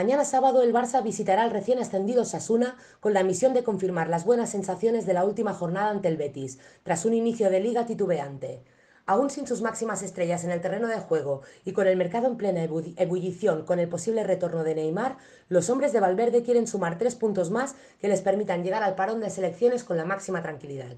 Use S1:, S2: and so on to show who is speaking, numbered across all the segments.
S1: Mañana sábado el Barça visitará al recién ascendido Sasuna con la misión de confirmar las buenas sensaciones de la última jornada ante el Betis, tras un inicio de liga titubeante. Aún sin sus máximas estrellas en el terreno de juego y con el mercado en plena ebullición con el posible retorno de Neymar, los hombres de Valverde quieren sumar tres puntos más que les permitan llegar al parón de selecciones con la máxima tranquilidad.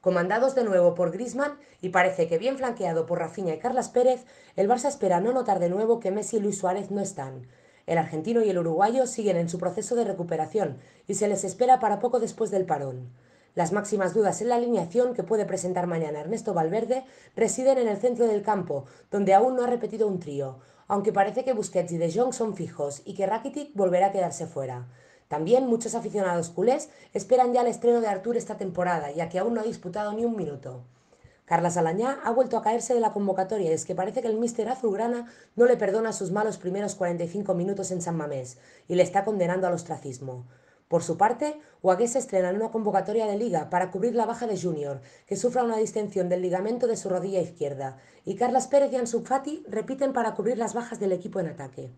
S1: Comandados de nuevo por Grisman y parece que bien flanqueado por Rafinha y Carlas Pérez, el Barça espera no notar de nuevo que Messi y Luis Suárez no están. El argentino y el uruguayo siguen en su proceso de recuperación y se les espera para poco después del parón. Las máximas dudas en la alineación que puede presentar mañana Ernesto Valverde residen en el centro del campo, donde aún no ha repetido un trío, aunque parece que Busquets y De Jong son fijos y que Rakitic volverá a quedarse fuera. También muchos aficionados culés esperan ya el estreno de Artur esta temporada, ya que aún no ha disputado ni un minuto. Carla Alañá ha vuelto a caerse de la convocatoria y es que parece que el míster azulgrana no le perdona sus malos primeros 45 minutos en San Mamés y le está condenando al ostracismo. Por su parte, Huagués se estrena en una convocatoria de liga para cubrir la baja de Junior, que sufra una distensión del ligamento de su rodilla izquierda, y Carlas Pérez y Ansu repiten para cubrir las bajas del equipo en ataque.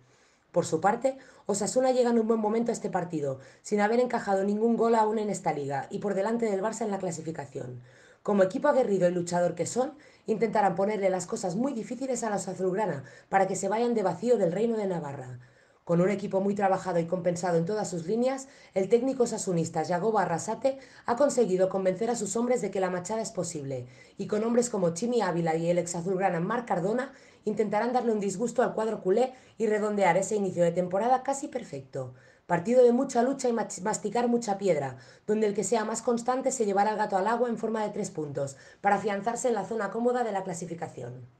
S1: Por su parte, Osasuna llega en un buen momento a este partido, sin haber encajado ningún gol aún en esta liga y por delante del Barça en la clasificación. Como equipo aguerrido y luchador que son, intentarán ponerle las cosas muy difíciles a los azulgrana para que se vayan de vacío del reino de Navarra. Con un equipo muy trabajado y compensado en todas sus líneas, el técnico sasunista Jagoba Arrasate ha conseguido convencer a sus hombres de que la machada es posible, y con hombres como Chimi Ávila y el ex azulgrana Marc Cardona intentarán darle un disgusto al cuadro culé y redondear ese inicio de temporada casi perfecto partido de mucha lucha y masticar mucha piedra, donde el que sea más constante se llevará el gato al agua en forma de tres puntos, para afianzarse en la zona cómoda de la clasificación.